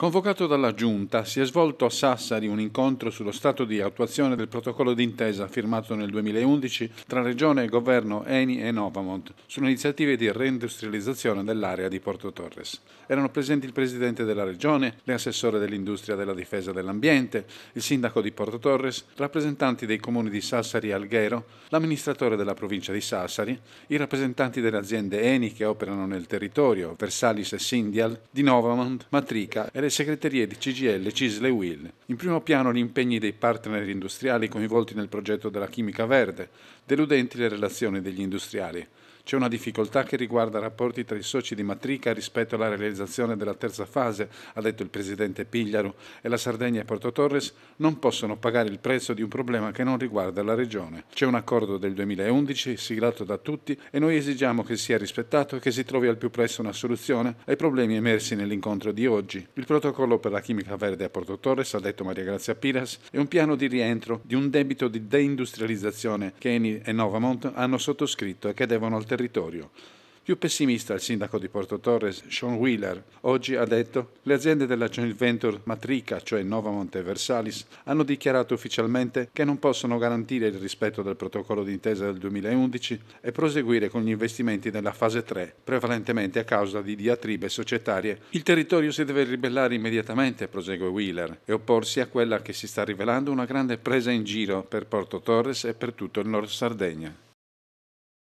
Convocato dalla Giunta, si è svolto a Sassari un incontro sullo stato di attuazione del protocollo d'intesa firmato nel 2011 tra Regione e Governo Eni e Novamont sulle iniziative di reindustrializzazione dell'area di Porto Torres. Erano presenti il Presidente della Regione, l'assessore dell'Industria della Difesa dell'Ambiente, il Sindaco di Porto Torres, rappresentanti dei comuni di Sassari e Alghero, l'amministratore della provincia di Sassari, i rappresentanti delle aziende Eni che operano nel territorio, Versalis e Sindial, di Novamont, Matrica e le le segreterie di CGL, CISL e WIL. In primo piano gli impegni dei partner industriali coinvolti nel progetto della chimica verde, deludenti le relazioni degli industriali. C'è una difficoltà che riguarda rapporti tra i soci di Matrica rispetto alla realizzazione della terza fase, ha detto il presidente Pigliaru, e la Sardegna e Porto Torres non possono pagare il prezzo di un problema che non riguarda la regione. C'è un accordo del 2011 siglato da tutti e noi esigiamo che sia rispettato e che si trovi al più presto una soluzione ai problemi emersi nell'incontro di oggi. Il protocollo per la chimica verde a Porto Torres, ha detto Maria Grazia Piras, è un piano di rientro di un debito di deindustrializzazione che Eni e Novamont hanno sottoscritto e che devono al territorio. Più pessimista il sindaco di Porto Torres, Sean Wheeler, oggi ha detto le aziende della joint venture Matrica, cioè Nova Versalis, hanno dichiarato ufficialmente che non possono garantire il rispetto del protocollo d'intesa del 2011 e proseguire con gli investimenti nella fase 3, prevalentemente a causa di diatribe societarie. Il territorio si deve ribellare immediatamente, prosegue Wheeler, e opporsi a quella che si sta rivelando una grande presa in giro per Porto Torres e per tutto il nord Sardegna.